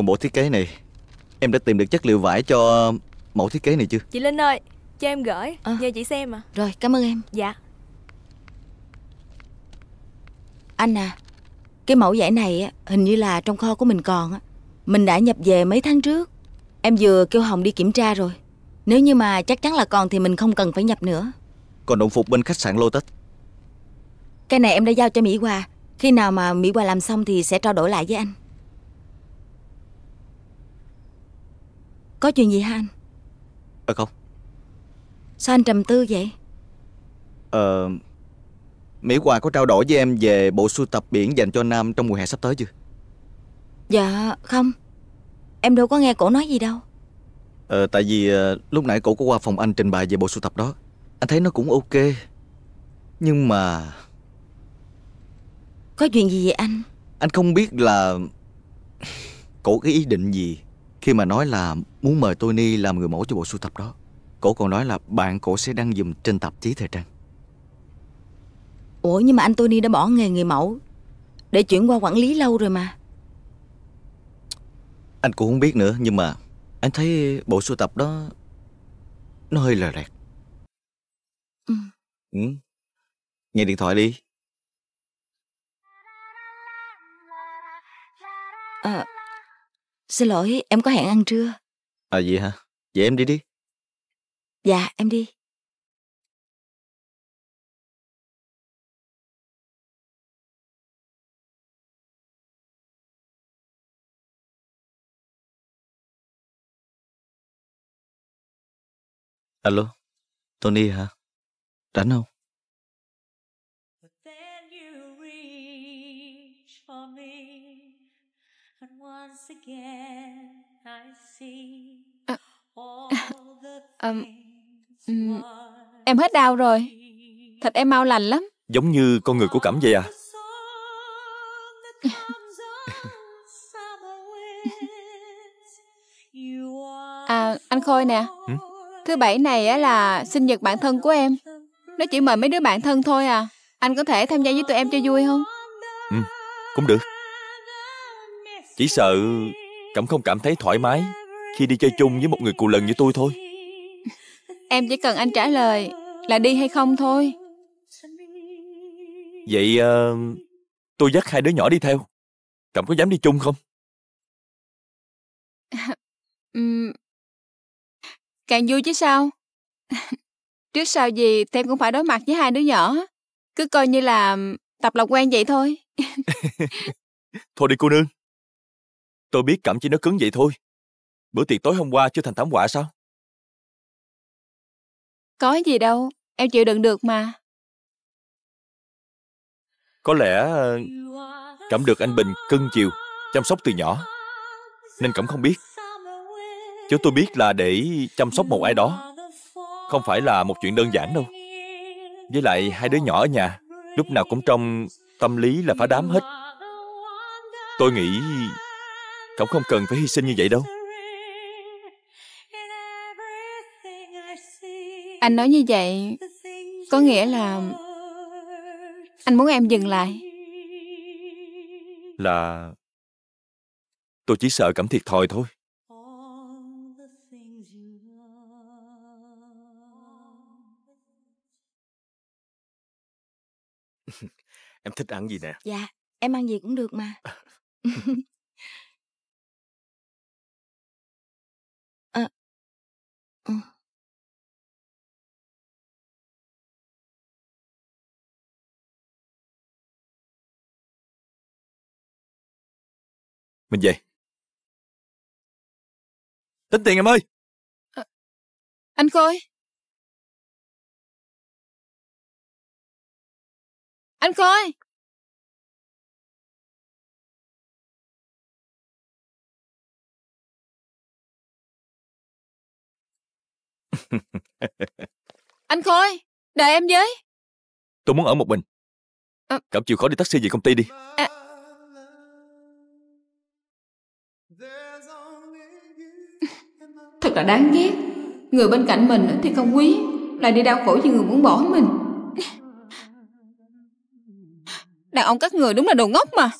Còn bộ thiết kế này Em đã tìm được chất liệu vải cho mẫu thiết kế này chưa Chị Linh ơi Cho em gửi à. Nhờ chị xem à Rồi cảm ơn em Dạ Anh à Cái mẫu vải này hình như là trong kho của mình còn Mình đã nhập về mấy tháng trước Em vừa kêu Hồng đi kiểm tra rồi Nếu như mà chắc chắn là còn thì mình không cần phải nhập nữa Còn đồng phục bên khách sạn Lotus Cái này em đã giao cho Mỹ Hòa Khi nào mà Mỹ Hòa làm xong thì sẽ trao đổi lại với anh Có chuyện gì hả anh Ờ không Sao anh trầm tư vậy Ờ Mỹ Hòa có trao đổi với em về bộ sưu tập biển dành cho Nam trong mùa hè sắp tới chưa Dạ không Em đâu có nghe cổ nói gì đâu Ờ tại vì ờ, lúc nãy cổ có qua phòng anh trình bày về bộ sưu tập đó Anh thấy nó cũng ok Nhưng mà Có chuyện gì vậy anh Anh không biết là Cổ cái ý định gì khi mà nói là muốn mời Tony làm người mẫu cho bộ sưu tập đó Cổ còn nói là bạn cổ sẽ đăng dùm trên tạp chí thời trang Ủa nhưng mà anh Tony đã bỏ nghề người mẫu Để chuyển qua quản lý lâu rồi mà Anh cũng không biết nữa nhưng mà Anh thấy bộ sưu tập đó Nó hơi lờ rẹt ừ. ừ. Nghe điện thoại đi À Xin lỗi, em có hẹn ăn trưa. À gì hả? Vậy em đi đi. Dạ, em đi. Alo, Tony hả? Rảnh không? à, à, um, em hết đau rồi thật em mau lành lắm giống như con người của cẩm vậy à à anh khôi nè ừ? thứ bảy này á là sinh nhật bạn thân của em nó chỉ mời mấy đứa bạn thân thôi à anh có thể tham gia với tụi em cho vui không ừ cũng được chỉ sợ Cẩm không cảm thấy thoải mái Khi đi chơi chung với một người cù lần như tôi thôi Em chỉ cần anh trả lời Là đi hay không thôi Vậy uh, tôi dắt hai đứa nhỏ đi theo Cẩm có dám đi chung không? càng vui chứ sao Trước sau gì Thêm cũng phải đối mặt với hai đứa nhỏ Cứ coi như là tập làm quen vậy thôi Thôi đi cô nương Tôi biết cảm chỉ nó cứng vậy thôi. Bữa tiệc tối hôm qua chưa thành thảm họa sao? Có gì đâu, em chịu đựng được mà. Có lẽ ờ, cảm được anh Bình cưng chiều, chăm sóc từ nhỏ. Nên cảm không biết. Chứ tôi biết là để chăm sóc một ai đó. Không phải là một chuyện đơn giản đâu. Với lại hai đứa nhỏ ở nhà, lúc nào cũng trong tâm lý là phá đám hết. Tôi nghĩ Cậu không cần phải hy sinh như vậy đâu Anh nói như vậy Có nghĩa là Anh muốn em dừng lại Là Tôi chỉ sợ cảm thiệt thòi thôi Em thích ăn gì nè Dạ em ăn gì cũng được mà Ừ. Mình về. Tính tiền em ơi! À, anh Khôi! Anh Khôi! anh Khôi, đợi em với. Tôi muốn ở một mình. À... Ờ. Cảm chịu khó đi taxi về công ty đi. À... Thật là đáng ghét. Người bên cạnh mình thì không quý, lại đi đau khổ vì người muốn bỏ mình. Đàn ông các người đúng là đồ ngốc mà.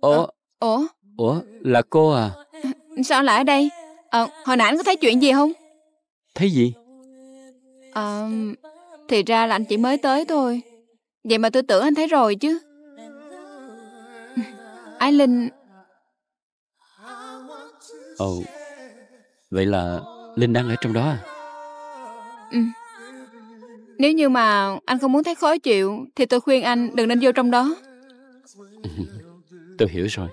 Ủa? Ờ. Ủa? Ủa, là cô à? Sao lại ở đây? Ờ, à, hồi nãy anh có thấy chuyện gì không? Thấy gì? À, thì ra là anh chỉ mới tới thôi. Vậy mà tôi tưởng anh thấy rồi chứ. Ái Linh... Ồ, vậy là Linh đang ở trong đó à? Ừ. Nếu như mà anh không muốn thấy khó chịu Thì tôi khuyên anh đừng nên vô trong đó Tôi hiểu rồi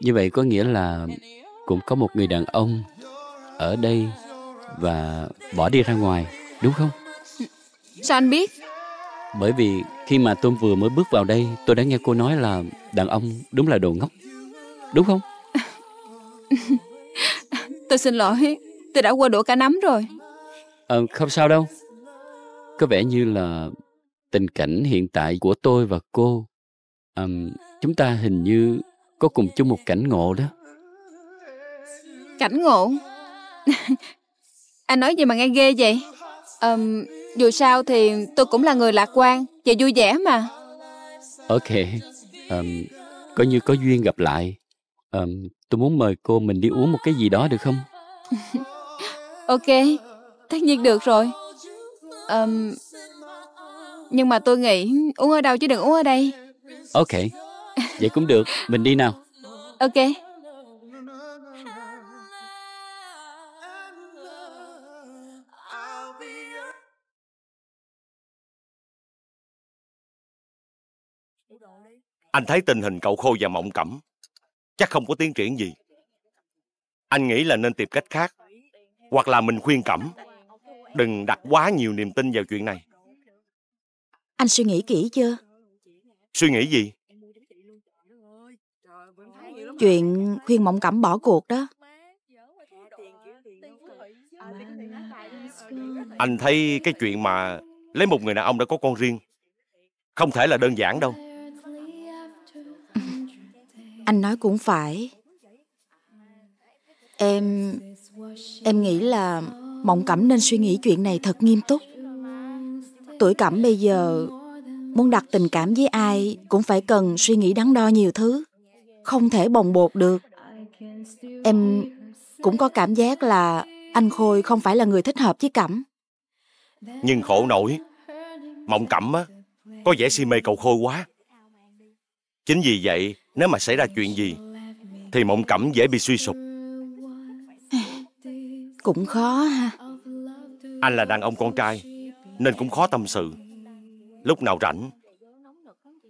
Như vậy có nghĩa là Cũng có một người đàn ông Ở đây và bỏ đi ra ngoài, đúng không? Sao anh biết? Bởi vì khi mà tôi vừa mới bước vào đây, tôi đã nghe cô nói là đàn ông đúng là đồ ngốc. Đúng không? tôi xin lỗi, tôi đã qua đũa cả nắm rồi. À, không sao đâu. Có vẻ như là tình cảnh hiện tại của tôi và cô, à, chúng ta hình như có cùng chung một cảnh ngộ đó. Cảnh ngộ? Anh nói gì mà nghe ghê vậy? Um, dù sao thì tôi cũng là người lạc quan và vui vẻ mà. Ok. Um, coi như có duyên gặp lại. Um, tôi muốn mời cô mình đi uống một cái gì đó được không? ok. Tất nhiên được rồi. Um, nhưng mà tôi nghĩ uống ở đâu chứ đừng uống ở đây. Ok. Vậy cũng được. Mình đi nào. Ok. Anh thấy tình hình cậu khô và Mộng Cẩm chắc không có tiến triển gì. Anh nghĩ là nên tìm cách khác, hoặc là mình khuyên Cẩm đừng đặt quá nhiều niềm tin vào chuyện này. Anh suy nghĩ kỹ chưa? Suy nghĩ gì? Chuyện khuyên Mộng Cẩm bỏ cuộc đó. Anh thấy cái chuyện mà lấy một người đàn ông đã có con riêng không thể là đơn giản đâu anh nói cũng phải em em nghĩ là mộng cẩm nên suy nghĩ chuyện này thật nghiêm túc tuổi cẩm bây giờ muốn đặt tình cảm với ai cũng phải cần suy nghĩ đắn đo nhiều thứ không thể bồng bột được em cũng có cảm giác là anh khôi không phải là người thích hợp với cẩm nhưng khổ nổi mộng cẩm á có vẻ si mê cậu khôi quá chính vì vậy nếu mà xảy ra chuyện gì Thì mộng cẩm dễ bị suy sụp Cũng khó ha Anh là đàn ông con trai Nên cũng khó tâm sự Lúc nào rảnh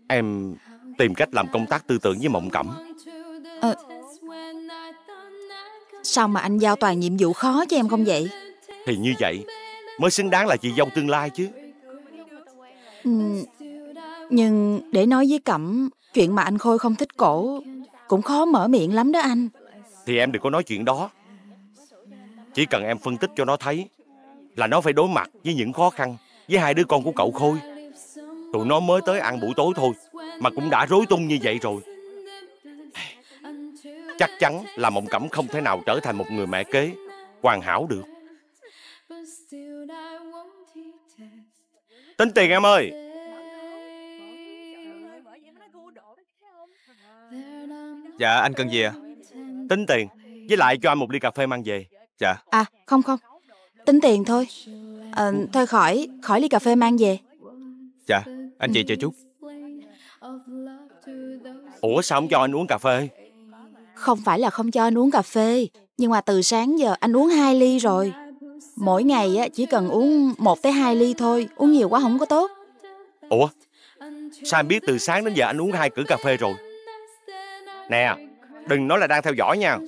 Em tìm cách làm công tác tư tưởng với mộng cẩm à, ờ, Sao mà anh giao toàn nhiệm vụ khó cho em không vậy Thì như vậy Mới xứng đáng là chị dâu tương lai chứ ừ, Nhưng để nói với Cẩm Chuyện mà anh Khôi không thích cổ Cũng khó mở miệng lắm đó anh Thì em đừng có nói chuyện đó Chỉ cần em phân tích cho nó thấy Là nó phải đối mặt với những khó khăn Với hai đứa con của cậu Khôi Tụi nó mới tới ăn buổi tối thôi Mà cũng đã rối tung như vậy rồi Chắc chắn là Mộng Cẩm không thể nào trở thành một người mẹ kế Hoàn hảo được Tính tiền em ơi Dạ, anh cần gì ạ? À? Tính tiền, với lại cho anh một ly cà phê mang về. Dạ. À, không không, tính tiền thôi. À, thôi khỏi, khỏi ly cà phê mang về. Dạ, anh chị ừ. chờ chút. Ủa sao không cho anh uống cà phê? Không phải là không cho anh uống cà phê, nhưng mà từ sáng giờ anh uống hai ly rồi. Mỗi ngày chỉ cần uống 1 tới 2 ly thôi, uống nhiều quá không có tốt. Ủa? Sao anh biết từ sáng đến giờ anh uống hai cử cà phê rồi? Nè, đừng nói là đang theo dõi nha.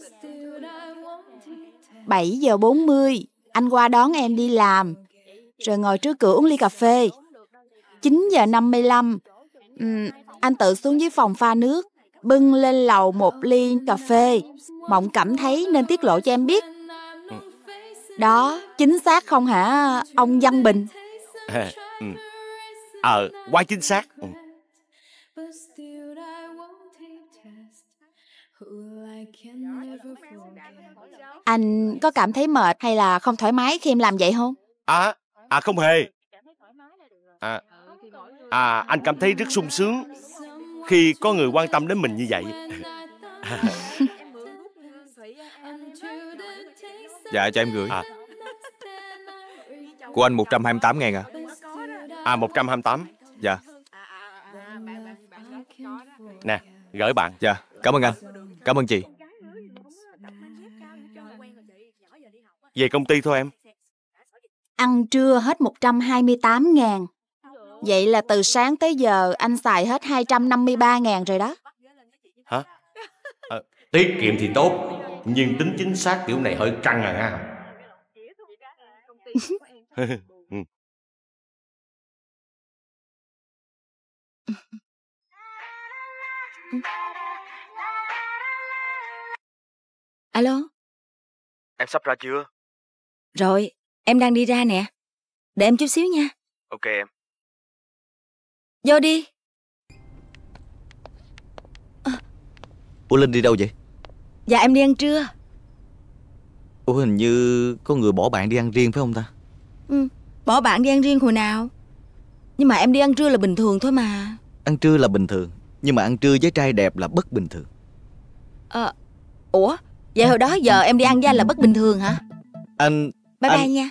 7 giờ 40, anh qua đón em đi làm, rồi ngồi trước cửa uống ly cà phê. 9 giờ 55, um, anh tự xuống dưới phòng pha nước, bưng lên lầu một ly cà phê. Mộng cảm thấy nên tiết lộ cho em biết. Đó, chính xác không hả ông Văn Bình? Ừ. Ờ, à, ừ. à, quá chính xác. Ừ. Anh có cảm thấy mệt hay là không thoải mái khi em làm vậy không? À, à không hề. À, à anh cảm thấy rất sung sướng khi có người quan tâm đến mình như vậy. dạ cho em gửi. À. Của anh 128 ngàn à? À 128. Dạ. dạ. Nè, gửi bạn. Dạ, cảm ơn anh. Cảm ơn chị. Về công ty thôi em. Ăn trưa hết 128 ngàn. Vậy là từ sáng tới giờ anh xài hết 253 ngàn rồi đó. Hả? À, tiết kiệm thì tốt, nhưng tính chính xác kiểu này hơi căng à ha. Ừ. Alo Em sắp ra chưa? Rồi, em đang đi ra nè. Để em chút xíu nha. Ok em. Vô đi. Ủa Linh đi đâu vậy? Dạ em đi ăn trưa. Ủa hình như có người bỏ bạn đi ăn riêng phải không ta? Ừ, bỏ bạn đi ăn riêng hồi nào? Nhưng mà em đi ăn trưa là bình thường thôi mà. Ăn trưa là bình thường, nhưng mà ăn trưa với trai đẹp là bất bình thường. Ờ, à, ủa? Vậy hồi đó giờ em đi ăn với anh là bất bình thường hả Anh Bye anh... bye nha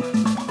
Thank you.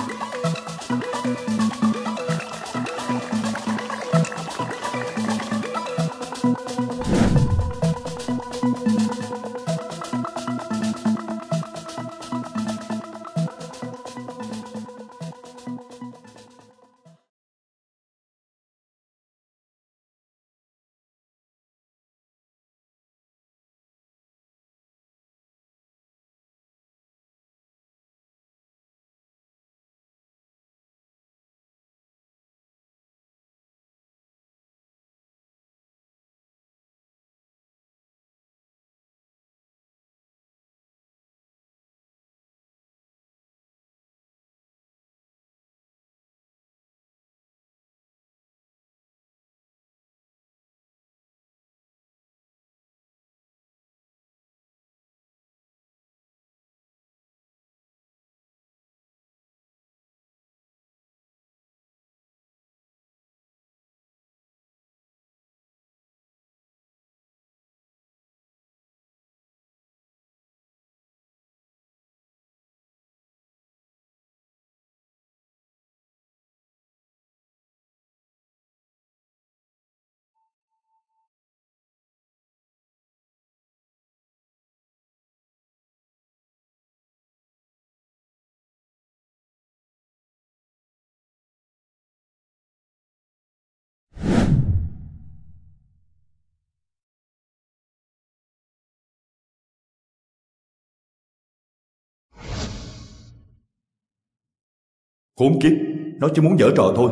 Khốn kiếp, nó chỉ muốn dở trò thôi,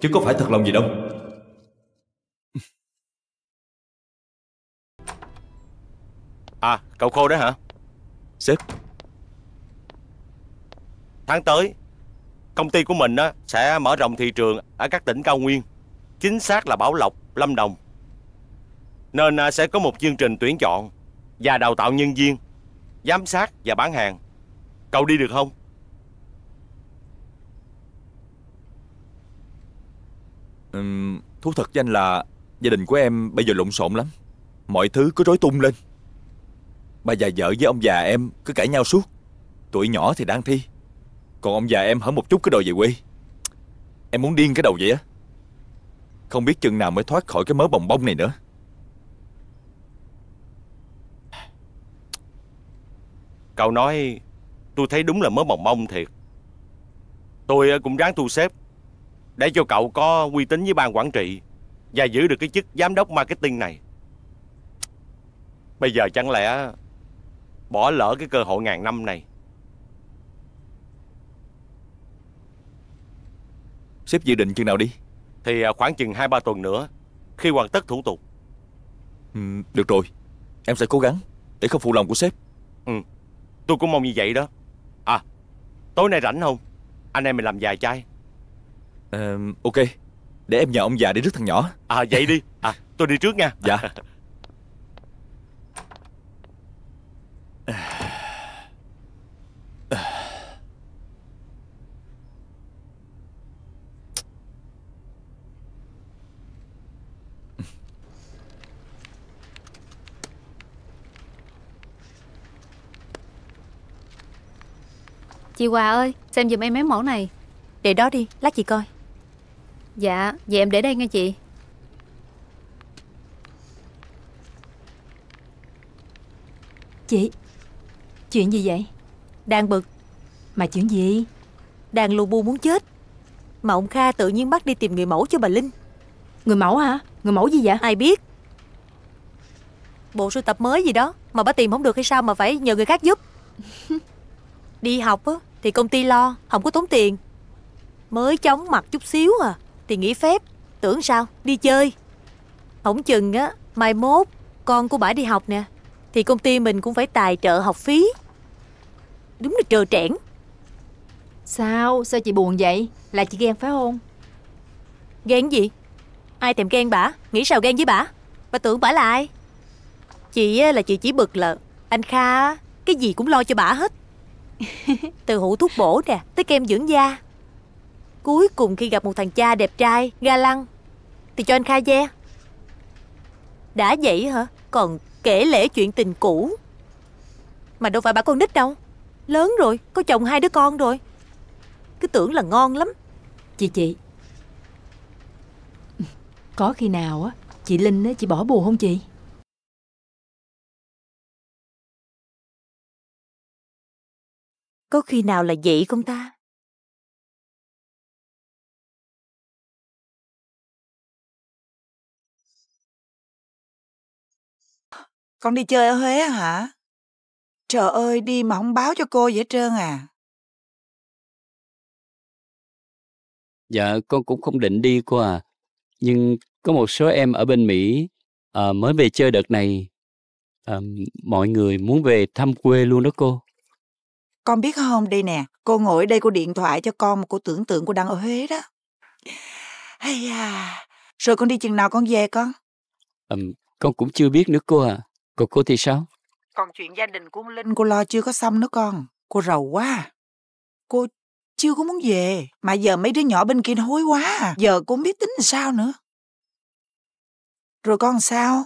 chứ có phải thật lòng gì đâu. À, cậu khô đó hả? Sếp. Tháng tới, công ty của mình á, sẽ mở rộng thị trường ở các tỉnh cao nguyên, chính xác là Bảo Lộc, Lâm Đồng. Nên à, sẽ có một chương trình tuyển chọn và đào tạo nhân viên, giám sát và bán hàng. Cậu đi được không? uhm, Thú thật với anh là Gia đình của em bây giờ lộn xộn lắm Mọi thứ cứ rối tung lên Bà già vợ với ông già em cứ cãi nhau suốt Tuổi nhỏ thì đang thi Còn ông già em hở một chút cái đòi về quê Em muốn điên cái đầu vậy á Không biết chừng nào mới thoát khỏi cái mớ bồng bông này nữa Cậu nói Tôi thấy đúng là mớ bồng bông thiệt Tôi ờ, cũng ráng thu xếp để cho cậu có uy tín với ban quản trị Và giữ được cái chức giám đốc marketing này Bây giờ chẳng lẽ Bỏ lỡ cái cơ hội ngàn năm này Sếp dự định chừng nào đi Thì à, khoảng chừng 2-3 tuần nữa Khi hoàn tất thủ tục ừ, Được rồi Em sẽ cố gắng Để không phụ lòng của sếp Ừ Tôi cũng mong như vậy đó À Tối nay rảnh không Anh em mình làm vài chai Ờ, ok Để em nhờ ông già đi rước thằng nhỏ À vậy đi À tôi đi trước nha Dạ Chị Hòa ơi, xem giùm em mấy mẫu này Để đó đi, lát chị coi Dạ, vậy em để đây nghe chị Chị Chuyện gì vậy Đang bực Mà chuyện gì Đang lù bu muốn chết Mà ông Kha tự nhiên bắt đi tìm người mẫu cho bà Linh Người mẫu hả Người mẫu gì vậy Ai biết Bộ sưu tập mới gì đó Mà bà tìm không được hay sao mà phải nhờ người khác giúp Đi học á Thì công ty lo Không có tốn tiền Mới chóng mặt chút xíu à thì nghỉ phép Tưởng sao đi chơi Không chừng á Mai mốt con của bả đi học nè Thì công ty mình cũng phải tài trợ học phí Đúng là trờ trẽn Sao sao chị buồn vậy Là chị ghen phải không Ghen gì Ai thèm ghen bả Nghĩ sao ghen với bả Bà tưởng bả là ai Chị là chị chỉ bực là Anh Kha Cái gì cũng lo cho bả hết Từ hũ thuốc bổ nè Tới kem dưỡng da Cuối cùng khi gặp một thằng cha đẹp trai, ga lăng Thì cho anh khai ve Đã vậy hả? Còn kể lễ chuyện tình cũ Mà đâu phải bà con nít đâu Lớn rồi, có chồng hai đứa con rồi Cứ tưởng là ngon lắm Chị chị Có khi nào á Chị Linh chị bỏ bù không chị? Có khi nào là vậy không ta? Con đi chơi ở Huế hả? Trời ơi, đi mà không báo cho cô vậy trơn à. Dạ, con cũng không định đi cô à. Nhưng có một số em ở bên Mỹ à, mới về chơi đợt này. À, mọi người muốn về thăm quê luôn đó cô. Con biết không, đây nè, cô ngồi đây cô điện thoại cho con một cô tưởng tượng cô đang ở Huế đó. Hay à, rồi con đi chừng nào con về con? À, con cũng chưa biết nữa cô à. Còn cô thì sao? Còn chuyện gia đình của Linh cô lo chưa có xong nữa con. Cô rầu quá. À. Cô chưa có muốn về. Mà giờ mấy đứa nhỏ bên kia nó hối quá à. Giờ cô không biết tính làm sao nữa. Rồi con sao?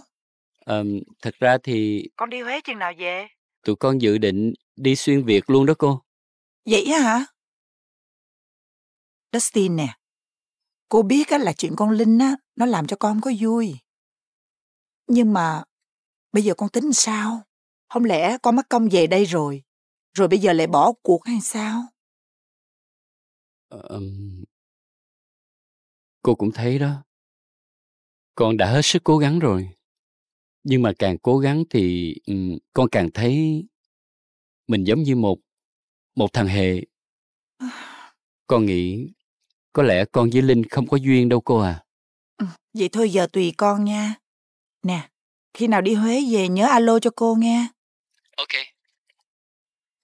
À, thật ra thì... Con đi Huế chừng nào về? Tụi con dự định đi xuyên Việt luôn đó cô. Vậy hả? Dustin nè, cô biết á, là chuyện con Linh á, nó làm cho con có vui. Nhưng mà Bây giờ con tính sao? Không lẽ con mất công về đây rồi, rồi bây giờ lại bỏ cuộc hay sao? Um, cô cũng thấy đó. Con đã hết sức cố gắng rồi. Nhưng mà càng cố gắng thì um, con càng thấy mình giống như một một thằng hề. Con nghĩ có lẽ con với Linh không có duyên đâu cô à. vậy thôi giờ tùy con nha. Nè, khi nào đi Huế về nhớ alo cho cô nghe. Ok.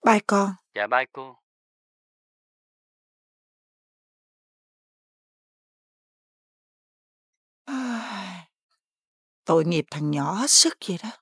Bye con. Dạ bye cô. Tội nghiệp thằng nhỏ hết sức vậy đó.